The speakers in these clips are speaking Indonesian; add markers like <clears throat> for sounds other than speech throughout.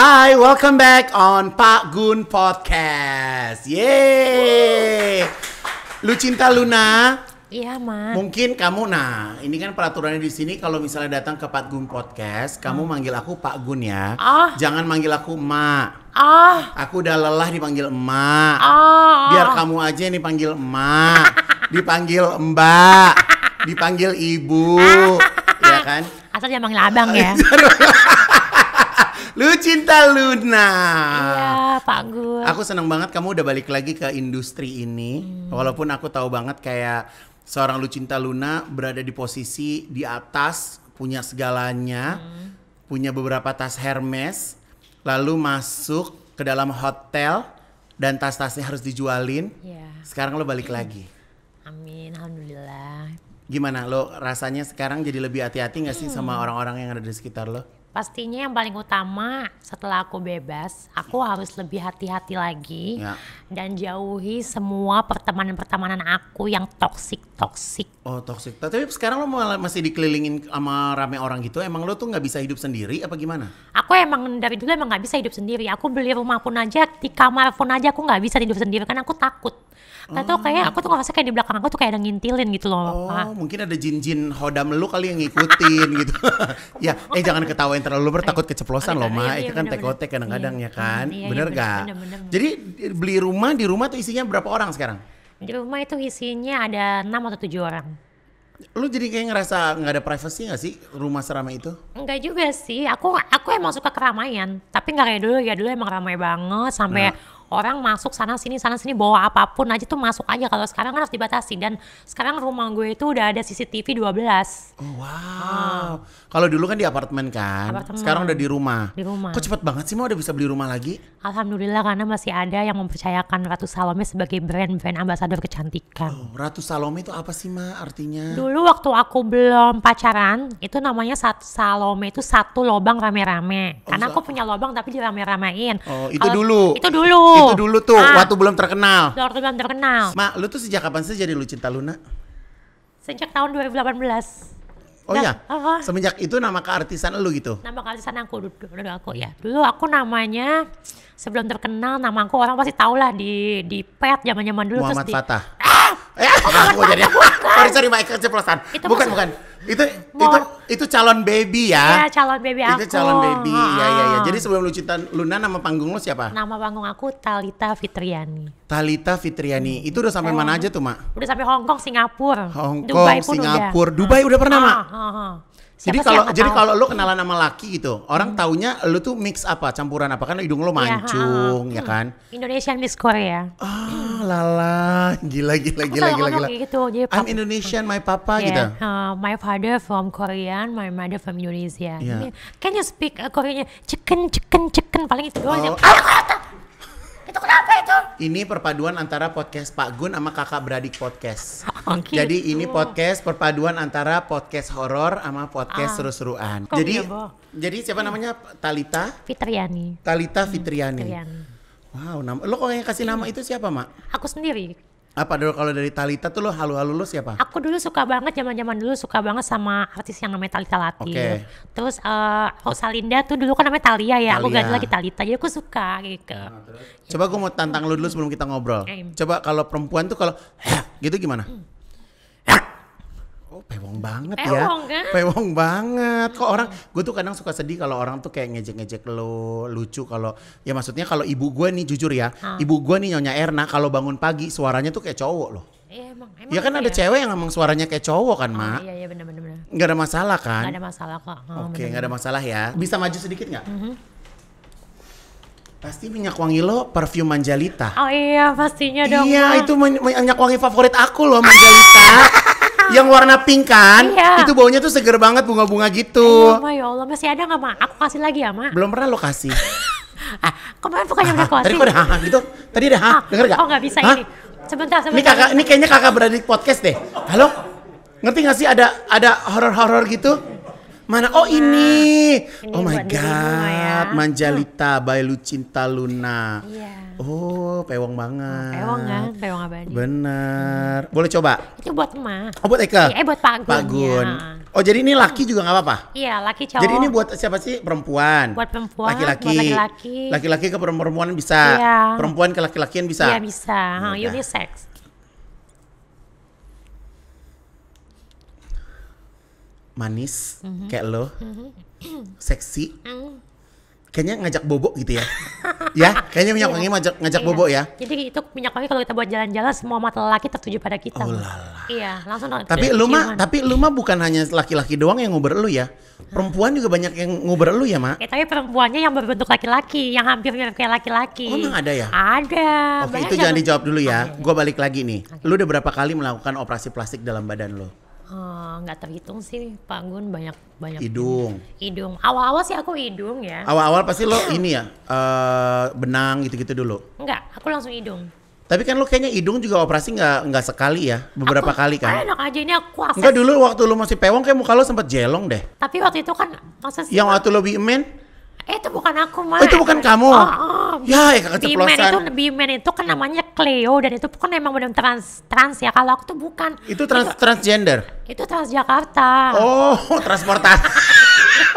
Hi, welcome back on Pak Gun Podcast. Yeay. Lu cinta Luna? Iya, Ma. Mungkin kamu nah, ini kan peraturannya di sini kalau misalnya datang ke Pak Gun Podcast, kamu hmm. manggil aku Pak Gun ya. Oh. Jangan manggil aku Ma. Oh. Ah. Aku udah lelah dipanggil Ma. Oh. Ah, Biar kamu aja yang dipanggil Ma. dipanggil Mbak, dipanggil Ibu, ya kan? Asal jangan manggil Abang ya. <laughs> Lucinta Luna. Iya, Pak Gun. Aku senang banget kamu udah balik lagi ke industri ini. Hmm. Walaupun aku tahu banget kayak seorang Lucinta Luna berada di posisi di atas, punya segalanya, hmm. punya beberapa tas Hermes, lalu masuk ke dalam hotel dan tas-tasnya harus dijualin. Iya. Sekarang lo balik lagi. Amin, alhamdulillah. Gimana lo rasanya sekarang jadi lebih hati-hati gak sih hmm. sama orang-orang yang ada di sekitar lo? Pastinya yang paling utama setelah aku bebas, aku harus lebih hati-hati lagi ya. dan jauhi semua pertemanan-pertemanan aku yang toksik toksik. Oh toksik. Tapi sekarang lo masih dikelilingin sama rame orang gitu, emang lo tuh nggak bisa hidup sendiri apa gimana? Aku emang dari dulu emang nggak bisa hidup sendiri. Aku beli rumah pun aja, di kamar pun aja aku nggak bisa hidup sendiri karena aku takut. Gak tau kayak aku tuh ngerasa kayak di belakang aku tuh kayak ada ngintilin gitu loh. Oh, mungkin ada jin-jin hodam lu kali yang ngikutin gitu. <laughs> ya, eh jangan ketawain terlalu bertakut keceplosan loh, Ma. Iya, iya, itu kan tekotek kadang-kadang iya. ya kan. bener gak? Jadi beli rumah di rumah tuh isinya berapa orang sekarang? Di rumah itu isinya ada enam atau tujuh orang. Lu jadi kayak ngerasa nggak ada privasi gak sih rumah seramai itu? Enggak juga sih. Aku aku emang suka keramaian, tapi nggak kayak dulu. Ya dulu emang ramai banget sampai nah orang masuk sana sini sana sini bawa apapun aja tuh masuk aja kalau sekarang kan harus dibatasi dan sekarang rumah gue itu udah ada CCTV 12 oh, wow hmm. kalau dulu kan di apartemen kan apartemen. sekarang udah di rumah di rumah kok cepet banget sih mau udah bisa beli rumah lagi alhamdulillah karena masih ada yang mempercayakan Ratu Salome sebagai brand-brand ambassador kecantikan oh, Ratu Salome itu apa sih ma artinya dulu waktu aku belum pacaran itu namanya satu Salome itu satu lobang rame-rame oh, karena aku punya lobang tapi dirame-ramein oh itu Kalo, dulu itu dulu Oh. Itu dulu tuh ah. waktu belum terkenal. Waktu belum terkenal. Mak, lu tuh sejak kapan sih jadi lu cinta Luna? Sejak tahun 2018. Oh nah, ya, uh, semenjak itu nama keartisan lu gitu? Nama keartisan aku, dulu aku ya. Dulu aku namanya sebelum terkenal nama aku orang pasti tau lah di di pet zaman zaman dulu Muhammad terus Fatah. Di, ah! Eh, aku jadi cari cari Michael ceplosan. Itu bukan maksud, bukan. Itu Mo... itu itu calon baby ya. Iya, calon baby aku. Itu calon baby. Iya, iya, iya. Ah. Jadi sebelum lu cinta Luna nama panggung lu siapa? Nama panggung aku Talita Fitriani. Talita Fitriani. Itu udah sampai eh, mana aja tuh, Mak? Udah sampai Hong Kong, Singapura. Hong Kong, Dubai Singapura. Dubai udah pernah, ah, Mak? Ah, ah, ah. Siapa, jadi kalau jadi kalau lo kenalan sama laki gitu, orang hmm. taunya lo tuh mix apa, campuran apa kan hidung lo iya, mancung ya, ya kan? Indonesian Miss Korea. Ah, lala, gila gila gila gila gila. Gitu, jadi I'm Indonesian, my papa yeah. gitu. Uh, my father from Korean, my mother from Indonesia. Yeah. Can you speak uh, Korean? Chicken chicken chicken paling itu doang. Oh. Ah, itu kenapa itu? Ini perpaduan antara podcast Pak Gun sama kakak beradik podcast. Oh, gitu. Jadi ini podcast perpaduan antara podcast horor sama podcast ah. seru-seruan. Jadi iya, jadi siapa namanya Talita? Fitriani. Talita Fitriani. Fitriani. Wow, nama lo kok yang kasih nama iya. itu siapa, Mak? Aku sendiri. Apa dulu kalau dari Talita tuh lo halu-halu lo siapa? Aku dulu suka banget zaman-zaman dulu suka banget sama artis yang namanya Talita Latif. Okay. Terus uh, Rosalinda tuh dulu kan namanya Talia ya. Talia. Aku ganti lagi Talita. Jadi aku suka gitu. Nah, Coba aku mau tantang lo dulu sebelum kita ngobrol. Coba kalau perempuan tuh kalau gitu gimana? Hmm pewong banget pewong, ya. Pewong kan? Pewong banget. Kok orang, gue tuh kadang suka sedih kalau orang tuh kayak ngejek-ngejek lo lucu kalau, ya maksudnya kalau ibu gue nih jujur ya, hmm. ibu gue nih Nyonya Erna kalau bangun pagi suaranya tuh kayak cowok loh. Iya emang, emang ya kan gitu ada ya? cewek yang emang suaranya kayak cowok kan, oh, Mak? Iya, iya bener bener Gak ada masalah kan? Gak ada masalah kok. Oh, Oke, okay, gak ada masalah ya. Bisa maju sedikit gak? Mm -hmm. Pasti minyak wangi lo parfum Manjalita. Oh iya, pastinya dong. Iya, itu minyak wangi favorit aku loh Manjalita. <laughs> Yang warna pink kan? Iya. Itu baunya tuh seger banget bunga-bunga gitu. Ayu, ma, ya Allah, masih ada nggak, Ma? Aku kasih lagi ya, Ma. Belum pernah lo kasih. <laughs> ah, kemarin bukannya udah kasih. <laughs> Tadi kok udah ha, gitu. Tadi udah ha, ah, denger gak? Oh, nggak bisa ha? ini. Sebentar, sebentar. Ini kakak, ini kayaknya kakak berada di podcast deh. Halo? Ngerti gak sih ada ada horor-horor gitu? Mana? Oh iya. ini. ini oh my god. Ya. Manjalita hmm. by Lucinta Luna. Iya. Oh, pewong oh, banget. Pewong kan, ya, pewong abadi. Bener. Hmm. Boleh coba? Itu buat emak. Oh, buat Eka. Iya, eh, buat Pagun. Gun. Ya. Oh jadi ini laki juga nggak apa-apa? Iya laki cowok. Jadi ini buat siapa sih perempuan? Buat perempuan. Laki-laki. Laki-laki ke perempuan bisa. Iya. Perempuan ke laki-lakian bisa. Iya bisa. Mudah. Iya, Unisex. manis mm -hmm. kayak lo, mm -hmm. seksi, mm. kayaknya ngajak bobo gitu ya, ya kayaknya minyak iya. wangi ngajak ngajak iya. bobo ya. Jadi itu minyak wangi kalau kita buat jalan-jalan semua mata laki tertuju pada kita. Oh lala. Iya langsung. Tapi lu mah tapi lu mah bukan hanya laki-laki doang yang nguber lu ya, hmm. perempuan juga banyak yang nguber lu ya mak. Ya, tapi perempuannya yang berbentuk laki-laki, yang hampir mirip kayak laki-laki. Oh emang ada ya? Ada. Oke itu jangan dijawab dulu ya, okay. Gitu. gue balik lagi nih. Okay. Lu udah berapa kali melakukan operasi plastik dalam badan lo? Eh, nggak uh, terhitung sih Pak Gun banyak banyak hidung hidung awal-awal sih aku hidung ya awal-awal pasti lo ini ya uh, benang gitu-gitu dulu enggak aku langsung hidung tapi kan lo kayaknya hidung juga operasi nggak nggak sekali ya beberapa aku, kali kan enak aja ini aku nggak dulu waktu lo masih pewong kayak muka lo sempet jelong deh tapi waktu itu kan masa sih yang waktu lo bimen Eh, itu bukan aku mah. Oh, itu bukan kamu. Oh, oh. Ya, ya keceplosan. Bimen itu Bimen itu kan namanya Cleo dan itu bukan emang benar trans trans ya. Kalau aku tuh bukan. Itu trans itu, transgender. Itu Transjakarta. Oh, <laughs> transportasi.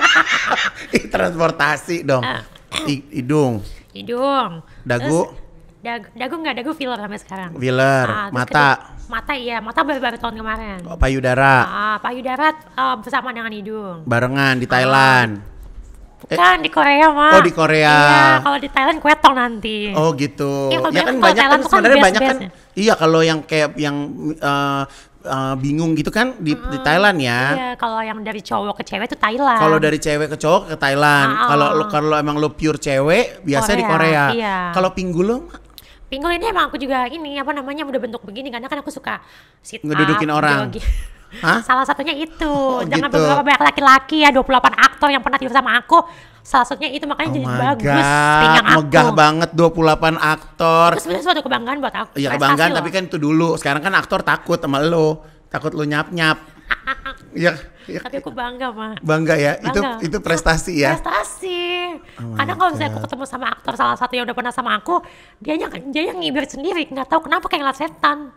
<laughs> transportasi dong. Uh, hidung. Hidung. Dagu. dagu nggak dagu filler sampai sekarang. Filler, ah, mata. Kedua, mata iya, mata baru-baru tahun kemarin. Oh, payudara. Ah, payudara uh, bersama dengan hidung. Barengan di Thailand. Ah Bukan eh, kan, di Korea mah. Oh di Korea. Iya, kalau di Thailand kue tong nanti. Oh gitu. Iya, ya kan banyak kan, kan sebenarnya banyak kan. Iya kalau yang kayak yang uh, uh, bingung gitu kan di, hmm, di Thailand ya. Iya, kalau yang dari cowok ke cewek itu Thailand. Kalau dari cewek ke cowok ke Thailand. Ah, ah. Kalau ah, kalau emang lo pure cewek biasa Korea, di Korea. Iya. Kalau pinggul lo Pinggul ini emang aku juga ini apa namanya udah bentuk begini karena kan aku suka sit up, ngedudukin orang. <laughs> Hah? Salah satunya itu. Oh, Jangan gitu. beberapa banyak laki-laki ya 28 aktor yang pernah tidur sama aku. Salah satunya itu makanya oh jadi bagus pinggang aku. Megah banget 28 aktor. Itu sebenarnya suatu kebanggaan buat aku. Iya kebanggaan loh. tapi kan itu dulu. Sekarang kan aktor takut sama lo. Takut lo nyap-nyap. <laughs> Iya. -nyap. Ya. Tapi aku bangga mah. Bangga ya. Bangga. Itu itu prestasi ya. Prestasi. Oh Kadang kalau misalnya aku ketemu sama aktor salah satu yang udah pernah sama aku, dia yang dia yang ngibir sendiri, nggak tahu kenapa kayak ngeliat setan.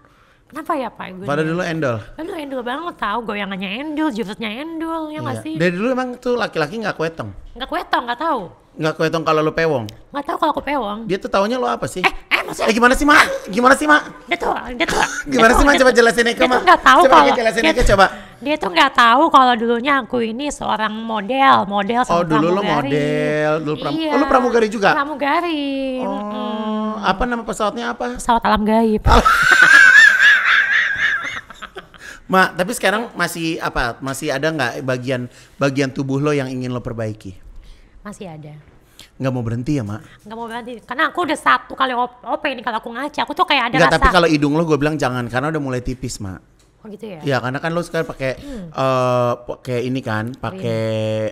Kenapa ya Pak? Gua Pada dulu endol. Dulu kan endol banget tau, goyangannya endol, jurusnya endol, ya nggak iya. sih? Dari dulu emang tuh laki-laki nggak kuetong. Nggak kuetong, nggak tahu. Nggak kuetong kalau lu pewong. Nggak tau kalau aku pewong. Dia tuh taunya lu apa sih? Eh, eh maksudnya? Eh, gimana sih Mak? Gimana sih Mak? Dia tuh, dia tuh. <laughs> gimana sih Mak? Coba jelasin Eka Mak. Dia tuh nggak tahu coba kalau. jelasin Eka coba. Dia tuh nggak tahu kalau dulunya aku ini seorang model, model sama Oh dulu lu lo model, dulu pram iya. oh, lo pramugari juga? Pramugari. Oh, apa nama pesawatnya apa? Pesawat alam gaib. <laughs> Ma, tapi sekarang masih apa? Masih ada nggak bagian bagian tubuh lo yang ingin lo perbaiki? Masih ada. Nggak mau berhenti ya, Mak? Nggak mau berhenti. Karena aku udah satu kali op OP ini kalau aku ngaca, aku tuh kayak ada nggak, rasa. tapi kalau hidung lo gue bilang jangan karena udah mulai tipis, Mak gitu ya? Iya, karena kan lo sekarang pakai hmm. uh, eh, pakai ini kan, pakai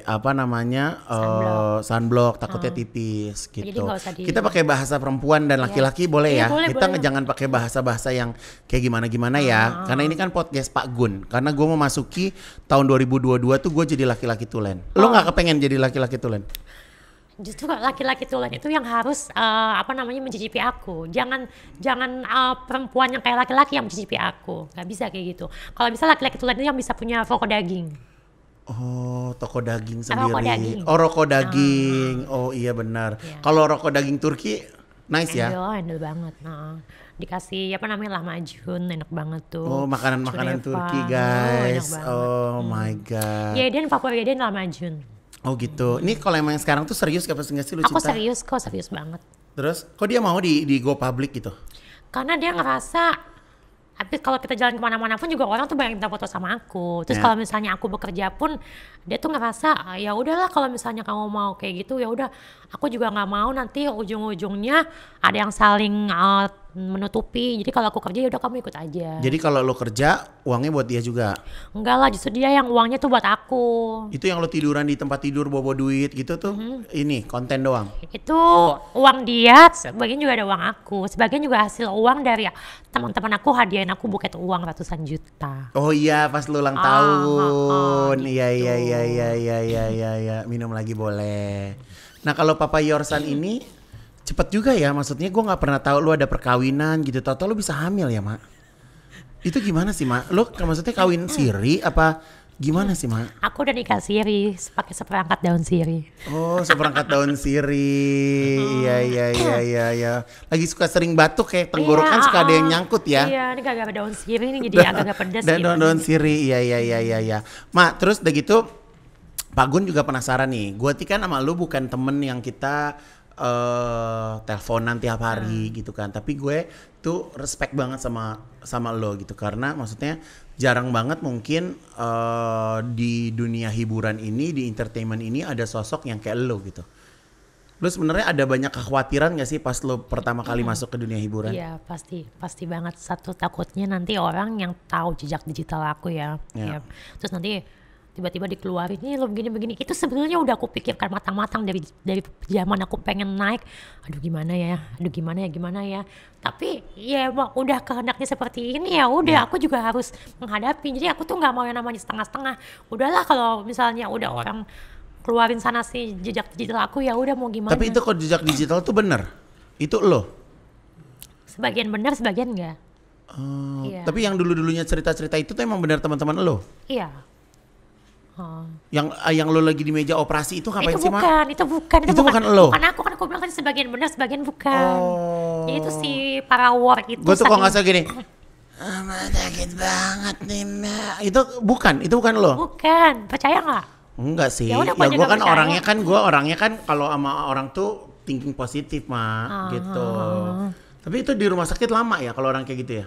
apa namanya uh, sunblock. takutnya hmm. tipis gitu. Di... Kita pakai bahasa perempuan dan iya. laki-laki yeah. boleh ya. ya? Boleh, Kita boleh. jangan pakai bahasa-bahasa yang kayak gimana-gimana hmm. ya. Ah. Karena ini kan podcast Pak Gun. Karena gue mau masuki tahun 2022 tuh gue jadi laki-laki tulen. Lo nggak oh. kepengen jadi laki-laki tulen? justru laki-laki tulen itu yang harus uh, apa namanya mencicipi aku jangan jangan uh, perempuan yang kayak laki-laki yang mencicipi aku nggak bisa kayak gitu kalau bisa laki-laki tulen itu yang bisa punya rokok daging Oh, toko daging sendiri. Oh, rokok daging. Oh, roko daging. Oh, oh iya benar. Yeah. Kalau roko daging Turki, nice ya. handle handle banget. Nah, dikasih apa namanya lah majun, enak banget tuh. Oh, makanan-makanan Turki, oh, guys. Oh, oh my god. Ya, dan favorit dia lah majun. Oh gitu. Ini kalau emang sekarang tuh serius gak nggak sih lu Aku serius kok, serius banget. Terus, kok dia mau di di go public gitu? Karena dia ngerasa tapi kalau kita jalan kemana-mana pun juga orang tuh banyak minta foto sama aku. Terus yeah. kalau misalnya aku bekerja pun dia tuh ngerasa ya udahlah kalau misalnya kamu mau kayak gitu ya udah. Aku juga nggak mau nanti ujung-ujungnya ada yang saling uh, menutupi. Jadi kalau aku kerja ya udah kamu ikut aja. Jadi kalau lo kerja uangnya buat dia juga? Enggak lah, justru dia yang uangnya tuh buat aku. Itu yang lo tiduran di tempat tidur bobo duit gitu tuh? hmm Ini konten doang. Itu uang dia, sebagian juga ada uang aku, sebagian juga hasil uang dari teman-teman aku hadiahin aku buket uang ratusan juta. Oh iya, pas lo ulang ah, tahun. Ah, ah, iya iya, gitu. iya iya iya iya iya minum lagi boleh. Nah, kalau Papa Yorsan mm-hmm. ini cepet juga ya maksudnya gue nggak pernah tahu lu ada perkawinan gitu tau tau lu bisa hamil ya mak itu gimana sih mak lu maksudnya kawin iya. siri apa gimana sih mak aku udah nikah siri pakai seperangkat daun siri oh seperangkat daun siri <laughs> iya iya iya iya ya. lagi suka sering batuk kayak tenggorokan iya, suka ada yang uh-uh. nyangkut ya iya ini gak ada daun siri ini jadi agak-agak pedas dan gitu. daun, daun siri iya iya iya iya ya. mak terus udah gitu Pak Gun juga penasaran nih, gue kan sama lu bukan temen yang kita uh, teleponan tiap hari hmm. gitu kan tapi gue tuh respect banget sama sama lo gitu karena maksudnya jarang banget mungkin uh, di dunia hiburan ini di entertainment ini ada sosok yang kayak lo gitu lo sebenarnya ada banyak kekhawatiran gak sih pas lo pertama kali hmm. masuk ke dunia hiburan? Iya pasti pasti banget satu takutnya nanti orang yang tahu jejak digital aku ya, yeah. ya. Iya. terus nanti tiba-tiba dikeluarin ini lo begini-begini itu sebenarnya udah aku pikirkan matang-matang dari dari zaman aku pengen naik aduh gimana ya aduh gimana ya gimana ya tapi ya emang udah kehendaknya seperti ini ya udah iya. aku juga harus menghadapi jadi aku tuh nggak mau yang namanya setengah-setengah udahlah kalau misalnya udah orang keluarin sana sih jejak digital aku ya udah mau gimana tapi itu kok jejak digital tuh bener itu lo sebagian bener sebagian enggak Uh, oh, iya. Tapi yang dulu-dulunya cerita-cerita itu tuh emang benar teman-teman lo? Iya. Oh. Yang ah, yang lo lagi di meja operasi itu ngapain itu sih, bukan, Itu bukan, itu, bukan. bukan lo. Karena aku kan aku bilang kan sebagian benar, sebagian bukan. Oh. Ya itu si para war itu. Gue tuh kok nggak salah gini. Ah, Mama sakit banget nih, Ma. Itu bukan, itu bukan lo. Bukan, percaya nggak? Enggak sih. Ya, ya gue kan orangnya kan gue orangnya kan kalau sama orang tuh thinking positif, Ma, uh -huh. gitu. Ah. Tapi itu di rumah sakit lama ya kalau orang kayak gitu ya?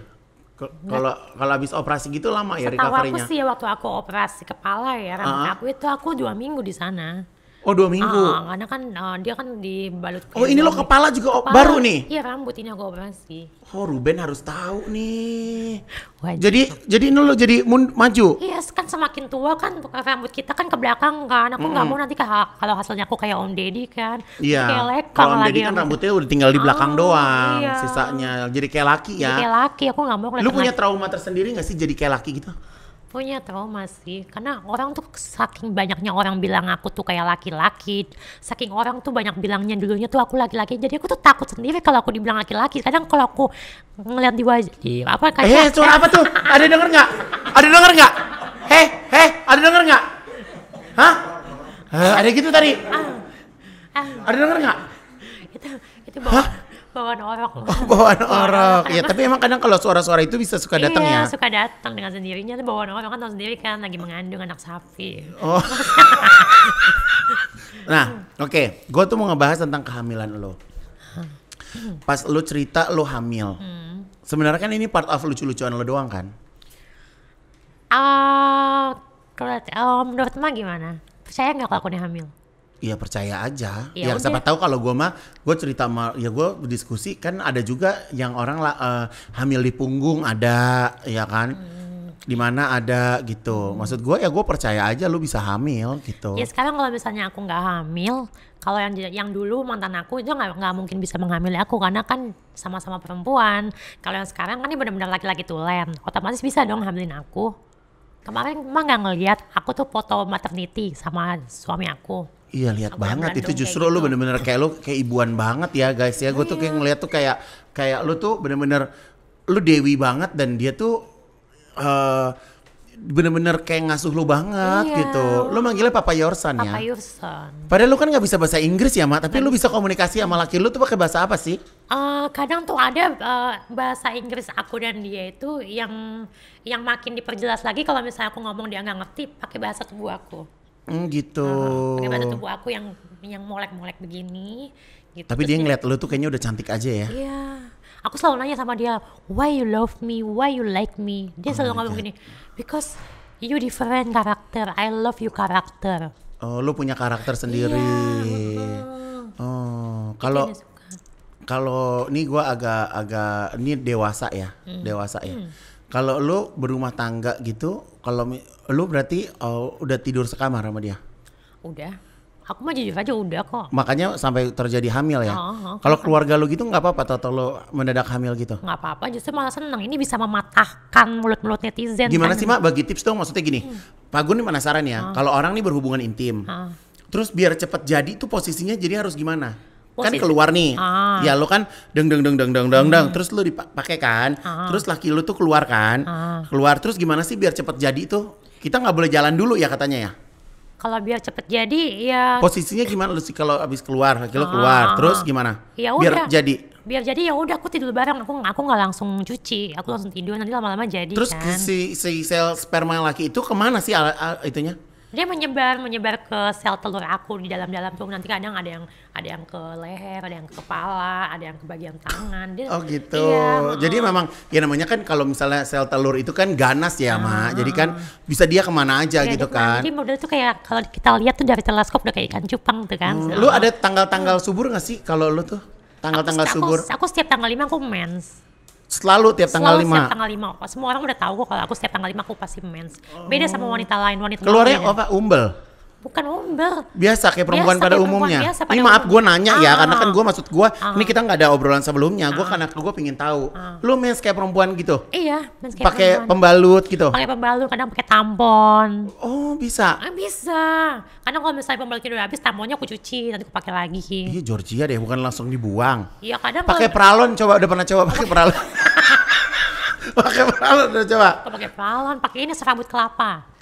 Kalau kalau habis operasi gitu lama ya Setahu recovery-nya? aku sih waktu aku operasi kepala ya, rambut uh -huh. aku itu aku dua minggu di sana. Oh dua minggu. Uh, karena kan uh, dia kan dibalut. Oh ini lo kepala juga kepala, baru nih? Iya rambut ini aku operasi. Oh Ruben harus tahu nih. Wajib. Jadi jadi ini lo jadi mun, maju? Iya yes, kan semakin tua kan rambut kita kan ke belakang kan. Aku nggak mm -hmm. mau nanti kalau hasilnya aku kayak Om Deddy kan. Iya. kalau Om Deddy kan rambutnya udah tinggal di belakang oh, doang iya. sisanya. Jadi kayak laki ya. Jadi kayak laki aku nggak mau. Lu punya trauma tersendiri nggak sih jadi kayak laki gitu? punya trauma sih karena orang tuh saking banyaknya orang bilang aku tuh kayak laki-laki saking orang tuh banyak bilangnya dulunya tuh aku laki-laki jadi aku tuh takut sendiri kalau aku dibilang laki-laki kadang kalau aku ngeliat di wajah di apa kayak eh suara apa tuh ada denger nggak ada denger nggak heh heh ada denger nggak hah eh, ada gitu tadi uh, uh, ada denger nggak itu itu bawa bawaan orok bawaan oh, orok. ya, tapi emang kadang kalau suara-suara itu bisa suka datang iya, ya. suka datang dengan sendirinya. tuh bawaan orok kan tahu sendiri kan lagi mengandung anak sapi. Oh. <laughs> nah, oke. Okay. Gue tuh mau ngebahas tentang kehamilan lo. Pas lo cerita lo hamil. Hmm. Sebenarnya kan ini part of lucu-lucuan lo doang kan? Ah, uh, kalau um, menurut emang gimana? saya nggak kalau aku nih hamil? Iya percaya aja. Ya, ya siapa tahu kalau gue mah gue cerita sama ya gue diskusi kan ada juga yang orang lah eh, uh, hamil di punggung ada ya kan. Hmm di mana ada gitu. Hmm. Maksud gue ya gue percaya aja lu bisa hamil gitu. Ya sekarang kalau misalnya aku nggak hamil, kalau yang yang dulu mantan aku itu nggak nggak mungkin bisa menghamili aku karena kan sama-sama perempuan. Kalau yang sekarang kan ini benar-benar laki-laki tulen, otomatis bisa dong hamilin aku. Kemarin emang nggak ngeliat aku tuh foto maternity sama suami aku. Iya lihat banget itu justru lu gitu. bener-bener kayak lu kayak ibuan banget ya guys ya. Gue tuh kayak iya. ngeliat tuh kayak kayak lu tuh bener-bener lu dewi banget dan dia tuh uh, bener-bener kayak ngasuh lu banget iya. gitu. Lu manggilnya Papa Yorsan ya? Papa Yorsan. Padahal lu kan gak bisa bahasa Inggris ya, Mak, tapi lo lu kan. bisa komunikasi sama laki lu tuh pakai bahasa apa sih? Uh, kadang tuh ada uh, bahasa Inggris aku dan dia itu yang yang makin diperjelas lagi kalau misalnya aku ngomong dia nggak ngerti pakai bahasa tubuh aku. Mm, gitu. Uh, tubuh aku yang yang molek-molek begini. Gitu. Tapi Terus dia ngeliat dia, lu tuh kayaknya udah cantik aja ya. Iya. Aku selalu nanya sama dia, why you love me, why you like me. Dia oh selalu ngomong gini, because you different character, I love you character. Oh, lu punya karakter iya, sendiri. Yeah. Oh, kalau kalau ini gue agak-agak ini dewasa ya, hmm. dewasa ya. Hmm. Kalau lu berumah tangga gitu, kalau lu berarti uh, udah tidur sekamar sama dia? Udah. Aku mah jujur aja udah kok. Makanya sampai terjadi hamil ya. Uh -huh. Kalau keluarga lu gitu nggak apa-apa atau lu mendadak hamil gitu? Nggak apa-apa, justru malah seneng. Ini bisa mematahkan mulut-mulut netizen. Gimana kan? sih mak? Bagi tips dong. Maksudnya gini, hmm. Pak Gun penasaran ya. -huh. Kalau orang nih berhubungan intim, -huh. terus biar cepet jadi tuh posisinya jadi harus gimana? kan keluar nih. Ah. Ya lu kan deng deng deng deng deng deng hmm. terus lu dipakai kan. Ah. Terus laki lu tuh keluar kan. Ah. Keluar terus gimana sih biar cepet jadi tuh kita nggak boleh jalan dulu ya katanya ya kalau biar cepet jadi ya posisinya gimana lu sih kalau abis keluar kilo ah, keluar terus gimana ya biar jadi biar jadi ya udah aku tidur bareng aku aku nggak langsung cuci aku langsung tidur nanti lama-lama jadi terus kan. si si sel sperma laki itu kemana sih itunya dia menyebar menyebar ke sel telur aku di dalam-dalam tuh nanti kadang ada yang ada yang ke leher ada yang ke kepala ada yang ke bagian tangan dia, oh gitu iya, jadi memang ya namanya kan kalau misalnya sel telur itu kan ganas ya uh, mak jadi kan bisa dia kemana aja ya, gitu kan jadi model tuh kayak kalau kita lihat tuh dari teleskop udah kayak ikan cupang tuh kan hmm. So, lu ada tanggal-tanggal subur gak sih kalau lu tuh tanggal-tanggal subur aku, setiap tanggal lima aku mens Selalu tiap tanggal Selalu 5. Setiap tanggal 5 Semua orang udah tahu kok kalau aku setiap tanggal 5 aku pasti mens. Beda sama oh. wanita lain, wanita lain. Keluarnya apa? Umbel bukan umber biasa kayak perempuan biasa, pada kayak umumnya biasa, pada ini maaf gue nanya ah. ya karena kan ah. gue maksud gue ah. ini kita nggak ada obrolan sebelumnya gue ah. karena gue pingin tahu ah. lu mens kayak perempuan gitu iya pakai pembalut gitu pakai pembalut kadang pakai tampon oh bisa ah, bisa karena kalau misalnya pembalutnya udah habis tamponnya aku cuci nanti aku pakai lagi iya Georgia deh bukan langsung dibuang iya kadang pakai peralon, coba udah pernah coba pakai pralon <laughs> pakai peralon udah coba pakai peralon, pakai ini serabut kelapa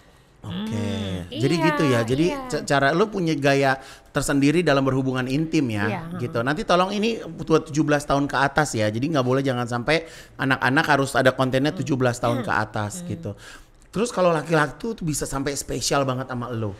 Oke, okay. hmm. jadi iya, gitu ya. Iya, jadi iya. cara lu punya gaya tersendiri dalam berhubungan intim ya, iya, gitu. Nanti tolong ini buat 17 tahun ke atas ya. Jadi nggak boleh jangan sampai anak-anak harus ada kontennya 17 hmm. tahun ke atas hmm. gitu. Terus kalau laki-laki tuh, tuh bisa sampai spesial banget sama lo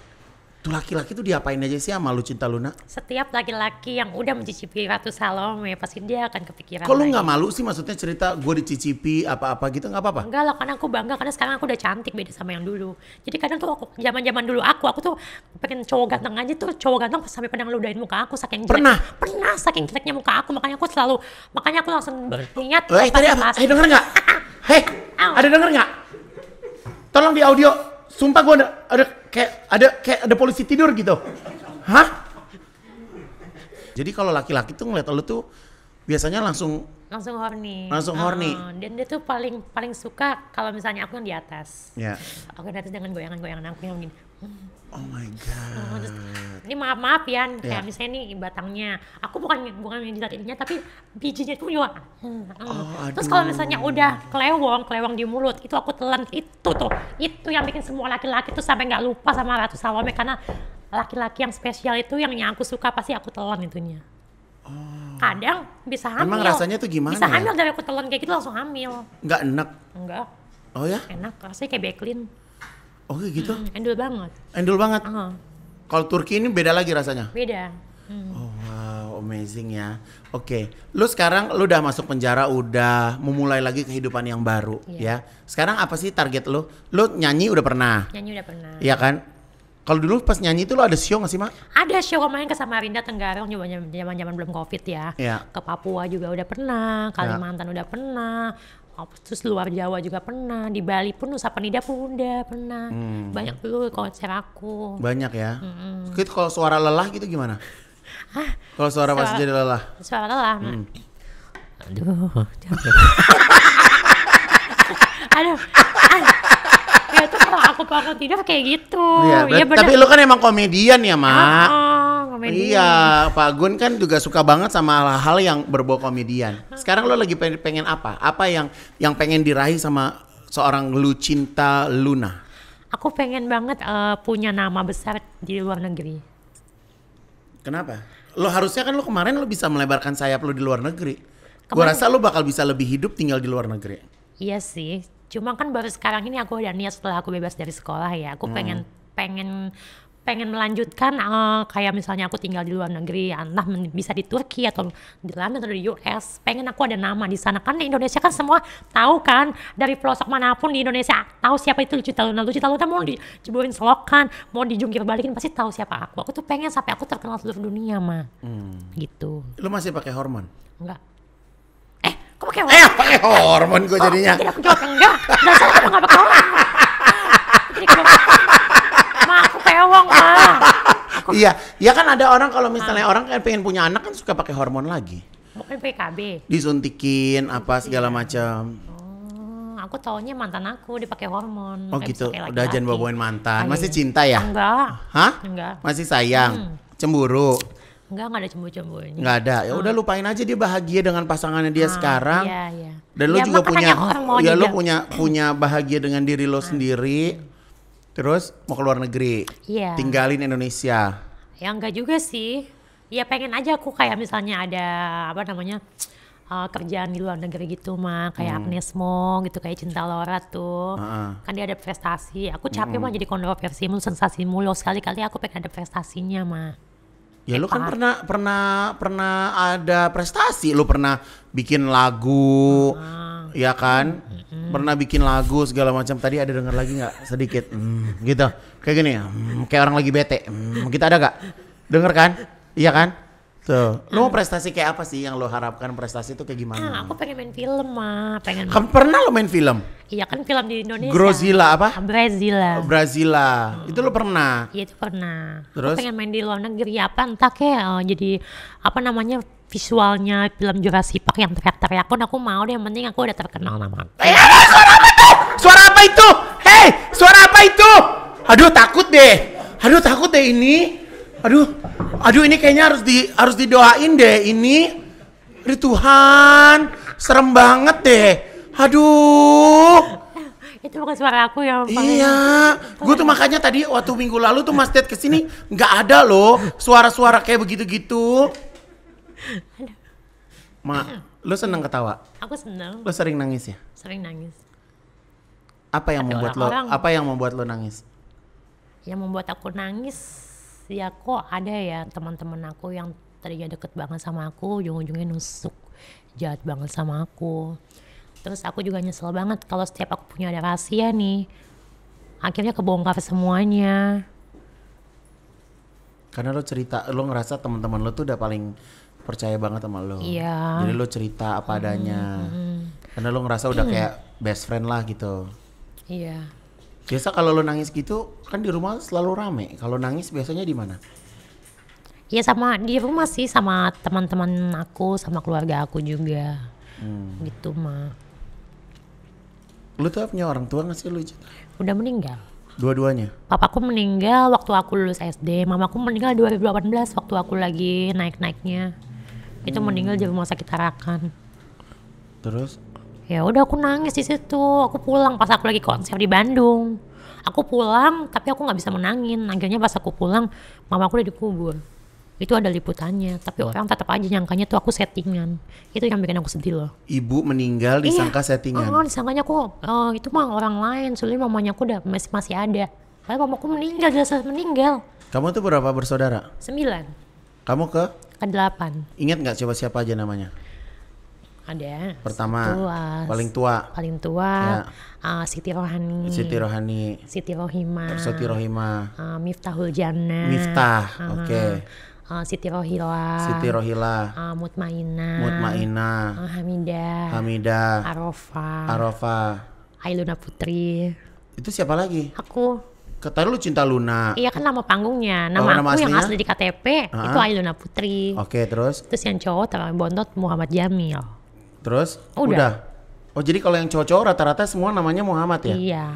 tuh laki-laki tuh diapain aja sih sama lu cinta Luna? Setiap laki-laki yang udah mencicipi Ratu Salome ya pasti dia akan kepikiran. Kalau lu nggak malu sih maksudnya cerita gue dicicipi apa-apa gitu nggak apa-apa? Enggak lah karena aku bangga karena sekarang aku udah cantik beda sama yang dulu. Jadi kadang tuh zaman-zaman dulu aku aku tuh pengen cowok ganteng aja tuh cowok ganteng sampai pernah udahin muka aku saking jelek. Pernah? Pernah saking jeleknya muka aku makanya aku selalu makanya aku langsung berniat. Eh, eh tadi apa? Eh, denger nggak? Hei, <laughs> eh, ada denger nggak? Tolong di audio. Sumpah gue ada, ada kayak ada kayak ada polisi tidur gitu. Hah? Jadi kalau laki-laki tuh ngeliat lo tuh biasanya langsung langsung horny. Langsung horny. Uh, dan dia tuh paling paling suka kalau misalnya aku yang di atas. Iya. Yeah. Aku di atas dengan goyangan-goyangan aku yang begini. Oh my god. Ini maaf maaf ya, kayak yeah. misalnya nih batangnya, aku bukan bukan yang ininya, tapi bijinya itu nyuap. Hmm, hmm. Oh, Terus kalau misalnya udah kelewong, kelewong di mulut, itu aku telan itu tuh, itu yang bikin semua laki-laki tuh sampai nggak lupa sama Ratu Salome karena laki-laki yang spesial itu yang yang aku suka pasti aku telan itunya. Oh. Kadang bisa hamil. Emang rasanya tuh gimana? Bisa ya? hamil ya? dari aku telan kayak gitu langsung hamil. Nggak enak. Enggak. Oh ya? Enak, rasanya kayak beklin. Oke oh, gitu. Hmm, endul banget. Endul banget. Uh -huh. Kalau Turki ini beda lagi rasanya. Beda. Hmm. Oh wow, amazing ya. Oke, okay. lu sekarang lu udah masuk penjara, udah memulai lagi kehidupan yang baru yeah. ya. Sekarang apa sih target lu? Lu nyanyi udah pernah? Nyanyi udah pernah. Iya kan? Kalau dulu pas nyanyi itu lu ada show gak sih, Mak? Ada show kemarin ke Samarinda, Tenggarong zaman-zaman belum Covid ya. Yeah. Ke Papua juga udah pernah, iya. Kalimantan yeah. udah pernah, terus luar Jawa juga pernah di Bali pun Nusa Penida pun udah pernah hmm. banyak dulu konser aku banyak ya hmm. kalau suara lelah gitu gimana kalau suara, suara pas jadi lelah suara lelah hmm. aduh aduh ya tuh kalau aku bangun tidur kayak gitu ya, ya tapi lu kan emang komedian ya mak oh, oh komedian. Iya, Pak Gun kan juga suka banget sama hal-hal yang berbau komedian. Sekarang lo lagi pengen apa? Apa yang yang pengen diraih sama seorang lu cinta Luna? Aku pengen banget uh, punya nama besar di luar negeri. Kenapa? Lo harusnya kan lo kemarin lo bisa melebarkan sayap lo di luar negeri. Kemarin... Gue rasa lo bakal bisa lebih hidup tinggal di luar negeri. Iya sih. Cuma kan baru sekarang ini aku udah niat setelah aku bebas dari sekolah ya. Aku hmm. pengen pengen pengen melanjutkan uh, kayak misalnya aku tinggal di luar negeri ya, entah bisa di Turki atau di London atau di US pengen aku ada nama di sana kan di Indonesia kan semua tahu kan dari pelosok manapun di Indonesia tahu siapa itu Lucu Taluna Lucu Luna mau diceburin selokan mau dijungkir balikin pasti tahu siapa aku aku tuh pengen sampai aku terkenal seluruh dunia mah hmm. gitu lu masih pakai hormon enggak eh kok pakai eh, hormon eh pakai hormon gue jadinya oh, aku jawab enggak dasar nggak pakai hormon jadi <laughs> ewong lah. <laughs> Iya, ya kan ada orang kalau misalnya ah. orang kan pengen punya anak kan suka pakai hormon lagi. Bukan PKB. Disuntikin apa segala iya. macam. Oh, aku taunya mantan aku dipakai hormon. Oh gitu. Laki Udah jangan bawain mantan. Masih cinta ya? Enggak. Hah? Enggak. Masih sayang. Hmm. Cemburu. Enggak, enggak ada cemburu-cemburunya. Enggak ada. Ya udah mm. lupain aja dia bahagia dengan pasangannya dia ah, sekarang. Iya, iya. Dan ya, juga punya ya lu punya punya bahagia dengan diri lo ah. sendiri. Terus mau ke luar negeri. yeah. Tinggalin Indonesia. Ya enggak juga sih. Ya pengen aja aku kayak misalnya ada apa namanya uh, kerjaan di luar negeri gitu mah kayak hmm. Agnes Mo gitu kayak Cinta Laura tuh uh-uh. kan dia ada prestasi aku capek hmm mah jadi kontroversi mulu sensasi mulu sekali kali aku pengen ada prestasinya mah ya Epa. lu kan pernah pernah pernah ada prestasi lu pernah bikin lagu uh Iya kan? Mm-hmm. Pernah bikin lagu segala macam. Tadi ada denger lagi nggak sedikit? Hmm, gitu. Kayak gini ya. Hmm, kayak orang lagi bete. Hmm, kita ada gak? Dengar kan? Iya kan? Tuh. Lo mau prestasi kayak apa sih yang lo harapkan prestasi itu kayak gimana? Ah, aku pengen main film mah, pengen. Kamu pernah lo main film? Iya kan film di Indonesia. Grozilla apa? Brazila. Brazila. Hmm. Itu lo pernah? Iya itu pernah. Terus? Aku pengen main di luar negeri apa entah kayak uh, jadi apa namanya visualnya film Jurassic Park yang teriak-teriak pun aku mau deh yang penting aku udah terkenal nama Eh, suara apa itu? Suara apa itu? Hei, suara apa itu? Aduh takut deh. Aduh takut deh ini. Aduh, aduh ini kayaknya harus di harus didoain deh ini. Aduh Tuhan, serem banget deh. Aduh itu bukan suara aku yang paling iya gue tuh makanya tadi waktu minggu lalu tuh mas Ted kesini nggak ada loh suara-suara kayak begitu-gitu Ma, lu seneng ketawa? Aku seneng. Lu sering nangis ya? Sering nangis. Apa yang Ada membuat orang lo apa yang membuat lo nangis? Yang membuat aku nangis ya kok ada ya teman-teman aku yang tadinya deket banget sama aku ujung-ujungnya nusuk jahat banget sama aku terus aku juga nyesel banget kalau setiap aku punya ada rahasia nih akhirnya kebongkar semuanya karena lo cerita lo ngerasa teman-teman lo tuh udah paling percaya banget sama lo. Iya. Jadi lo cerita apa hmm, adanya. Hmm. Karena lo ngerasa udah hmm. kayak best friend lah gitu. Iya. Biasa kalau lo nangis gitu kan di rumah selalu rame. Kalau nangis biasanya di mana? Ya sama di rumah sih sama teman-teman aku sama keluarga aku juga. Hmm. Gitu mah. Lu tuh punya orang tua nggak sih lu? Udah meninggal. Dua-duanya? Papa aku meninggal waktu aku lulus SD, mamaku meninggal 2018 waktu aku lagi naik-naiknya itu hmm. meninggal di rumah sakit Tarakan terus ya udah aku nangis di situ aku pulang pas aku lagi konser di Bandung aku pulang tapi aku nggak bisa menangin akhirnya pas aku pulang mama aku udah dikubur itu ada liputannya tapi orang tetap aja nyangkanya tuh aku settingan itu yang bikin aku sedih loh ibu meninggal disangka iya. settingan oh disangkanya aku oh, itu mah orang lain soalnya mamanya aku udah masih masih ada karena mamaku meninggal jelas meninggal kamu tuh berapa bersaudara sembilan kamu ke delapan. Ingat nggak siapa siapa aja namanya? Ada. Pertama, tua, paling tua. Paling tua. Ya. Uh, Siti Rohani. Siti Rohani. Siti Rohima. Siti Rohima. Uh, Miftahul Jannah. Miftah. Uh ah. -huh. Oke. Okay. Uh, Siti Rohila, Siti Rohila, uh, Mutmaina, Mutmaina, uh, Hamida, Hamida, Arofa, Arofa, Ailuna Putri. Itu siapa lagi? Aku kata lu Cinta Luna. Iya kan nama panggungnya. Nama, oh, nama aku yang asli di KTP uh-huh. Ah. itu Ailuna Putri. Oke, okay, terus? Terus yang cowok tapi bontot Muhammad Jamil. Terus? Udah. Udah. Oh, jadi kalau yang cowok rata-rata semua namanya Muhammad ya? Iya.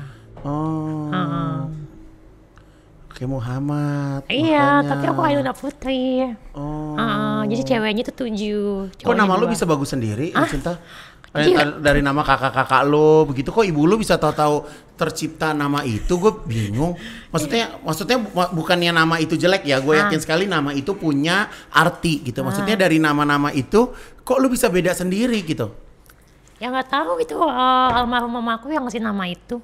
Oh. Uh-huh. Oke, Muhammad. Iya, makanya. tapi aku Ailuna Putri. Oh. Uh-huh. Jadi ceweknya itu tujuh. Kok nama lu bisa bagus sendiri, ah? Cinta? Iya. Dari nama kakak-kakak lo begitu kok ibu lo bisa tahu-tahu tercipta nama itu gue bingung. Maksudnya maksudnya bu bukannya nama itu jelek ya, gue ah. yakin ah. sekali nama itu punya arti gitu. Maksudnya ah. dari nama-nama itu kok lo bisa beda sendiri gitu. Ya nggak tahu gitu uh, almarhum mamaku yang ngasih nama itu.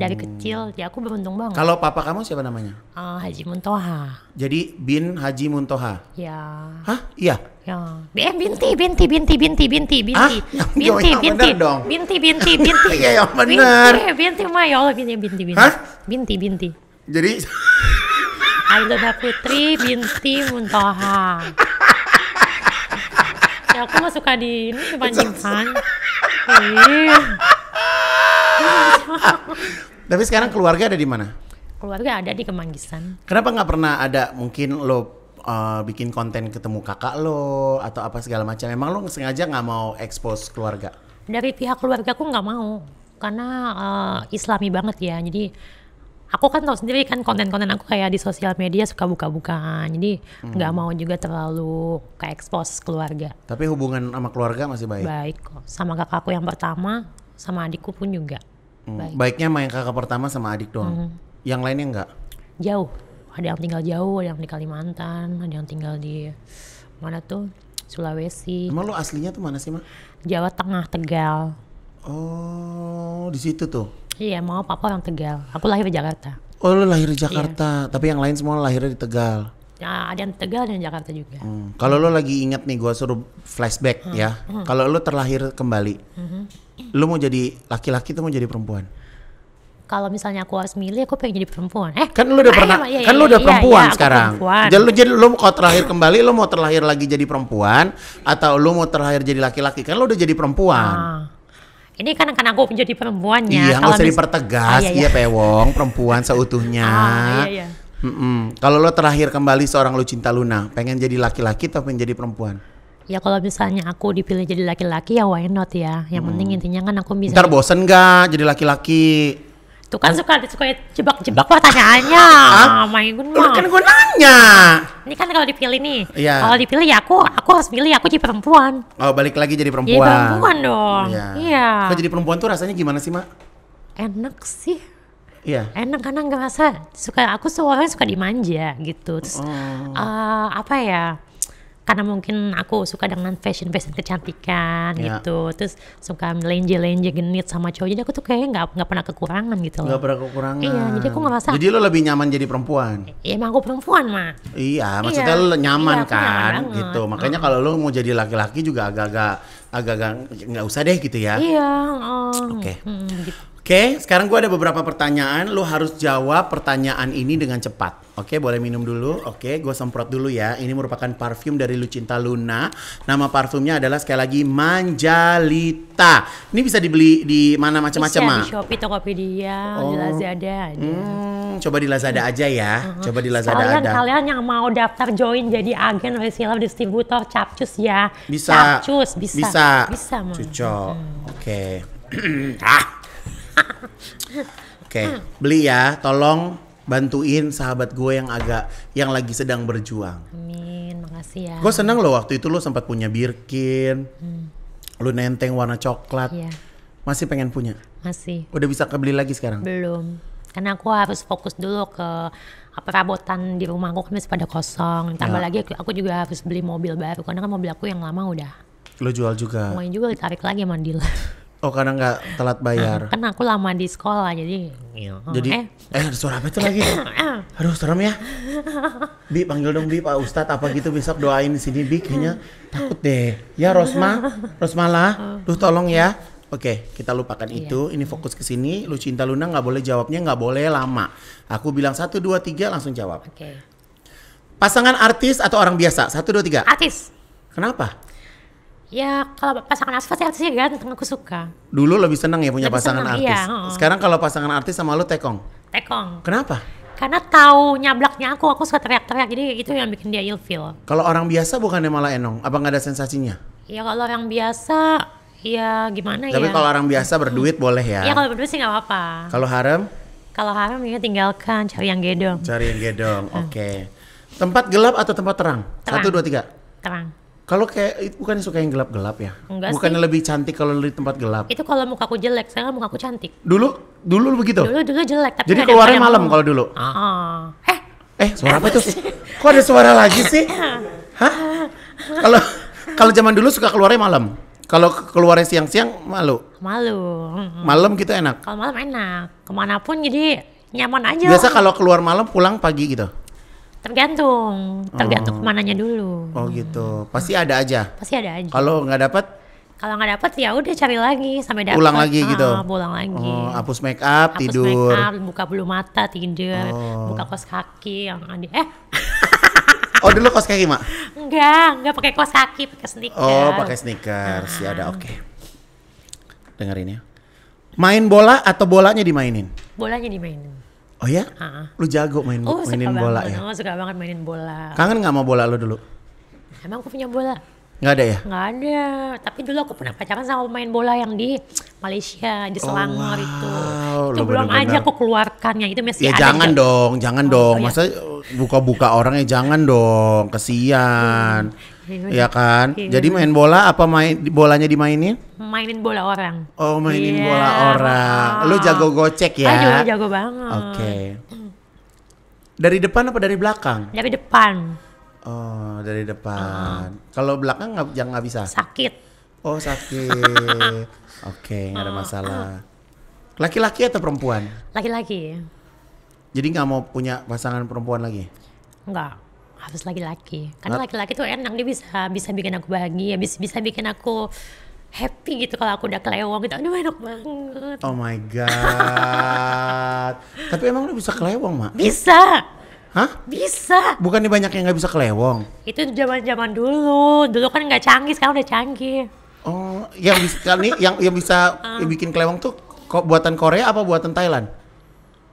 Dari kecil ya aku beruntung banget. Kalau papa kamu siapa namanya? Uh, Haji Muntoha. Jadi bin Haji Muntoha. Ya. Hah? Iya. Ya. Eh binti binti binti binti binti binti. Ah, binti, yang binti, binti, dong. binti binti binti <laughs> iya, eh, ya binti binti binti Binti, binti binti binti binti binti binti binti. binti Binti binti. Jadi Ailona <laughs> Putri binti Muntoha. ya aku mah suka di ini binti iya. binti tapi sekarang keluarga ada di mana? Keluarga ada di Kemanggisan. Kenapa nggak pernah ada mungkin lo uh, bikin konten ketemu kakak lo atau apa segala macam? Emang lo sengaja nggak mau expose keluarga? Dari pihak keluarga aku nggak mau karena uh, islami banget ya. Jadi aku kan tau sendiri kan konten-konten aku kayak di sosial media suka buka-bukaan jadi hmm. nggak hmm. mau juga terlalu ke expose keluarga tapi hubungan sama keluarga masih baik baik kok sama kakakku yang pertama sama adikku pun juga. Hmm. Baik. Baiknya main kakak pertama sama adik doang. Hmm. Yang lainnya enggak? Jauh. Ada yang tinggal jauh, ada yang di Kalimantan, ada yang tinggal di mana tuh? Sulawesi. Emang lo aslinya tuh mana sih, Ma? Jawa Tengah, Tegal. Oh, di situ tuh. Iya, mau papa orang Tegal. Aku lahir di Jakarta. Oh, lo lahir di iya. Jakarta, iya. tapi yang lain semua lahirnya di Tegal. Ya, ada yang Tegal dan Jakarta juga. Hmm. Kalau lo lagi ingat nih, gue suruh flashback hmm. ya. Hmm. Kalau lo terlahir kembali, hmm lu mau jadi laki-laki tuh mau jadi perempuan kalau misalnya aku harus milih aku pengen jadi perempuan eh kan lu udah ah, pernah ayo, iya, iya, kan lu iya, udah iya, iya perempuan iya, sekarang perempuan. jadi lu jadi lu mau terakhir kembali lu mau terlahir lagi jadi perempuan atau lu mau terlahir jadi laki-laki kan lu udah jadi perempuan ah. Ini kan karena aku menjadi perempuannya. Iya, nggak usah dipertegas. Ah, iya, iya. iya pewong, perempuan seutuhnya. Ah, iya, iya. Kalau lu terlahir kembali seorang lu cinta Luna, pengen jadi laki-laki atau pengen jadi perempuan? ya kalau misalnya aku dipilih jadi laki-laki ya why not ya yang hmm. penting intinya kan aku bisa ntar bosen gak jadi laki-laki itu kan suka suka jebak-jebak pertanyaannya tanyaannya main guna makan kan gue nanya ini kan kalau dipilih nih yeah. kalau dipilih ya aku aku harus pilih aku jadi perempuan oh balik lagi jadi perempuan jadi perempuan dong iya yeah. yeah. jadi perempuan tuh rasanya gimana sih mak enak sih Iya. Yeah. Enak karena ngerasa suka aku seorang suka dimanja gitu. Terus oh. uh, apa ya? karena mungkin aku suka dengan fashion fashion kecantikan yeah. gitu terus suka lenje lenje genit sama cowok jadi aku tuh kayak nggak nggak pernah kekurangan gitu nggak pernah kekurangan iya jadi aku ngerasa jadi lo lebih nyaman jadi perempuan iya emang aku perempuan mah iya, iya maksudnya iya, lo nyaman iya, kan nyaman gitu makanya hmm. kalau lo mau jadi laki-laki juga agak-agak agak-agak nggak usah deh gitu ya iya um, oke okay. hmm, gitu Oke, okay, sekarang gue ada beberapa pertanyaan. Lo harus jawab pertanyaan ini dengan cepat. Oke, okay, boleh minum dulu. Oke, okay, gue semprot dulu ya. Ini merupakan parfum dari Lucinta Luna. Nama parfumnya adalah sekali lagi Manjalita. Ini bisa dibeli di mana macam-macam, Ma? Di Shopee, Tokopedia, oh. di Lazada Hmm, coba di Lazada aja ya. Uh-huh. Coba di Lazada kalian, ada. Kalian yang mau daftar join jadi agen reseller distributor Capcus ya. Bisa. Capcus bisa. Bisa. Bisa, Cucok. Hmm. Oke. Okay. <clears throat> ah. <laughs> Oke, okay. beli ya. Tolong bantuin sahabat gue yang agak yang lagi sedang berjuang. Amin, makasih ya. Gue seneng loh waktu itu lo sempat punya Birkin, hmm. lo nenteng warna coklat. Iya. Masih pengen punya? Masih. Udah bisa kebeli lagi sekarang? Belum, karena aku harus fokus dulu ke perabotan di rumah aku kan masih pada kosong. Tambah ya. lagi aku, juga harus beli mobil baru karena kan mobil aku yang lama udah. Lo jual juga? Mau juga ditarik lagi mandil. <laughs> Oh karena nggak telat bayar. Kan aku lama di sekolah jadi. Ya, jadi eh, eh suara apa itu lagi? <coughs> Aduh serem ya. Bi panggil dong Bi Pak Ustadz apa gitu besok doain di sini Bi kayaknya takut deh. Ya Rosma, Rosmala, tuh tolong ya. Oke, kita lupakan iya. itu. Ini fokus ke sini. Lu cinta Luna nggak boleh jawabnya nggak boleh lama. Aku bilang satu dua tiga langsung jawab. Oke. Pasangan artis atau orang biasa? Satu dua tiga. Artis. Kenapa? Ya kalau pasangan artis pasti artisnya ganteng aku suka. Dulu lebih senang ya punya lebih pasangan seneng, artis. Iya, oh. Sekarang kalau pasangan artis sama lu tekong. Tekong. Kenapa? Karena tahu nyablaknya aku, aku suka teriak-teriak jadi itu yang bikin dia ilfeel. Kalau orang biasa bukannya malah enong, apa nggak ada sensasinya? Ya kalau orang biasa ya gimana Tapi ya. Tapi kalau orang biasa berduit hmm. boleh ya. Ya kalau berduit sih nggak apa-apa. Kalau harem? Kalau harem ya tinggalkan, cari yang gedong. Cari yang gedong, oke. Okay. Tempat gelap atau tempat terang? terang. Satu, dua, tiga. Terang. Kalau kayak bukan suka yang gelap-gelap ya? Enggak Bukannya sih. lebih cantik kalau di tempat gelap? Itu kalau muka aku jelek, saya sekarang aku cantik. Dulu dulu begitu? Dulu dulu jelek tapi Jadi keluarnya malam kalau dulu. Ah. Eh. Eh, suara apa itu? <laughs> Kok ada suara lagi sih? <laughs> Hah? Kalau kalau zaman dulu suka keluarnya malam. Kalau keluarnya siang-siang malu. Malu. Malam gitu enak. Kalau malam enak. Kemanapun jadi nyaman aja. Biasa kalau keluar malam pulang pagi gitu. Tergantung, tergantung oh. mananya dulu. Oh gitu. Pasti ada aja. Pasti ada aja. Kalau nggak dapat? Kalau nggak dapat ya udah cari lagi sampai dapat. Ulang lagi ah, gitu. Pulang lagi. Oh, hapus make up, tidur. Make up, buka bulu mata, tidur, oh. buka kos kaki yang ada. Eh. <laughs> oh dulu kos kaki mak? Enggak, enggak pakai kos kaki, pakai sneaker. Oh pakai sneakers, ah. sih ada oke. Okay. Dengerin ya. Main bola atau bolanya dimainin? Bolanya dimainin. Oh ya? uh huh Lu jago main oh, mainin bola banget. ya? Oh, suka banget mainin bola. Kangen nggak sama bola lu dulu? Emang aku punya bola? Gak ada ya? Gak ada. Tapi dulu aku pernah pacaran sama main bola yang di Malaysia, di oh, Selangor oh, wow. itu. Itu belum bener -bener. aja aku keluarkannya. Itu masih ya, ada. jangan dong, jangan oh, dong. Oh, Masa buka-buka orangnya jangan dong. Kesian. Hmm. Ya kan? Ya. Jadi main bola apa main bolanya dimainin? Mainin bola orang. Oh, mainin yeah. bola orang. Lu ah. jago gocek ya? Aduh, jago banget. Oke. Okay. Dari depan apa dari belakang? Dari depan. Oh, dari depan. Uh. Kalau belakang nggak jangan nggak bisa. Sakit. Oh, sakit. <laughs> Oke, okay, nggak ada ah. masalah. Laki-laki atau perempuan? Laki-laki. Jadi nggak mau punya pasangan perempuan lagi? Enggak harus laki-laki karena nah. laki-laki tuh enak dia bisa bisa bikin aku bahagia bisa bisa bikin aku happy gitu kalau aku udah kelewong gitu aduh enak banget oh my god <laughs> tapi emang lu bisa kelewong mak bisa Hah? Bisa. Bukannya banyak yang nggak bisa kelewong? Itu zaman zaman dulu. Dulu kan nggak canggih, sekarang udah canggih. Oh, yang bisa kan nih, yang yang bisa yang <laughs> ah. bikin kelewong tuh buatan Korea apa buatan Thailand?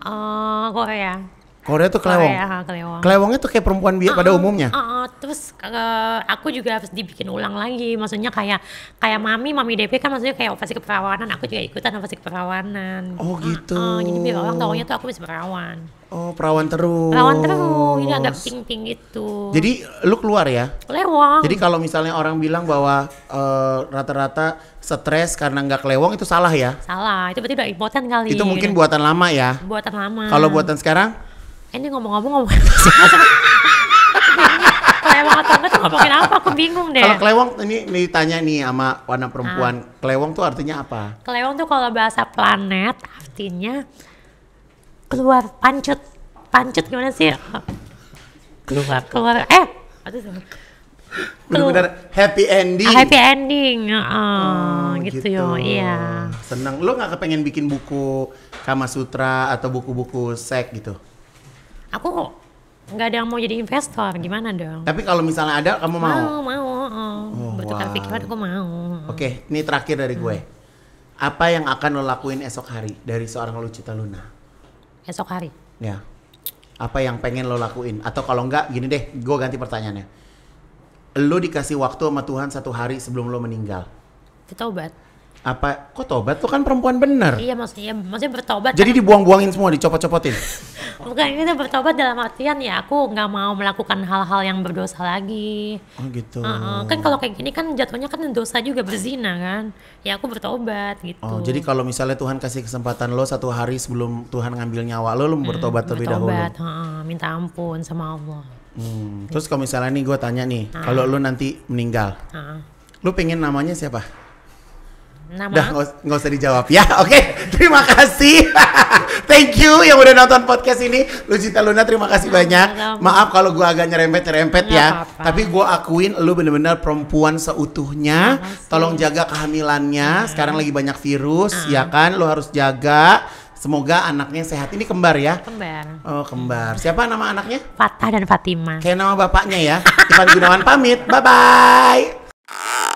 Oh, uh, Korea. Korea tuh kelewong. Korea, kelewong. Kelewongnya tuh kayak perempuan biasa uh, pada ah, ah, umumnya. Uh, uh, terus uh, aku juga harus dibikin ulang lagi. Maksudnya kayak kayak mami, mami DP kan maksudnya kayak operasi keperawanan. Aku juga ikutan operasi keperawanan. Oh gitu. Uh, uh, jadi biar orang taunya tuh aku bisa perawan. Oh perawan terus. Perawan terus. Ini agak ping-ping gitu. Jadi lu keluar ya? Lewong. Jadi kalau misalnya orang bilang bahwa uh, rata-rata stres karena nggak kelewong itu salah ya? Salah. Itu berarti udah impoten kali. Itu mungkin buatan lama ya? Buatan lama. Kalau buatan sekarang? Eh, ini ngomong-ngomong ngomong apa sih? Kelewong atau enggak tuh ngomongin apa? Aku bingung deh. Kalau klewong ini ditanya nih sama warna ah. perempuan. Ah. Klewong tuh artinya apa? Klewong tuh kalau bahasa planet artinya keluar pancut. Pancut gimana sih? Keluar keluar eh benar-benar happy ending. Ah, happy ending, Oh, oh, gitu, gitu yo, iya. Seneng. Lo nggak kepengen bikin buku Kama Sutra atau buku-buku seks gitu? aku kok nggak ada yang mau jadi investor gimana dong tapi kalau misalnya ada kamu mau mau mau oh, oh. Oh, bertukar wow. pikiran aku mau oke okay, ini terakhir dari gue hmm. apa yang akan lo lakuin esok hari dari seorang Lucita Luna esok hari ya apa yang pengen lo lakuin atau kalau nggak gini deh gue ganti pertanyaannya lo dikasih waktu sama Tuhan satu hari sebelum lo meninggal kita obat apa kok tobat tuh kan perempuan bener iya maksudnya maksudnya bertobat jadi kan? dibuang-buangin semua dicopot-copotin <laughs> bukan ini bertobat dalam artian ya aku nggak mau melakukan hal-hal yang berdosa lagi oh gitu uh, kan kalau kayak gini kan jatuhnya kan dosa juga berzina kan ya aku bertobat gitu oh jadi kalau misalnya Tuhan kasih kesempatan lo satu hari sebelum Tuhan ngambil nyawa lo lo hmm, bertobat terlebih dahulu bertobat uh, minta ampun sama Allah hmm. terus kalau misalnya nih gue tanya nih uh. kalau lo nanti meninggal uh. lo pengen namanya siapa Nama? Udah nggak usah dijawab ya. <laughs> Oke, okay. terima kasih. <laughs> Thank you yang udah nonton podcast ini. Lucita Luna terima kasih nah, banyak. Nah, Maaf kalau gue agak nyerempet-nyerempet ya. Apa -apa. Tapi gue akuin lu bener-bener perempuan seutuhnya. Tolong jaga kehamilannya. Iya. Sekarang lagi banyak virus, hmm. ya kan? Lu harus jaga. Semoga anaknya sehat. Ini kembar ya? Kembar. Oh, kembar. Siapa nama anaknya? Fatah dan Fatima. Kayak nama bapaknya ya. Ivan Gunawan pamit. Bye-bye.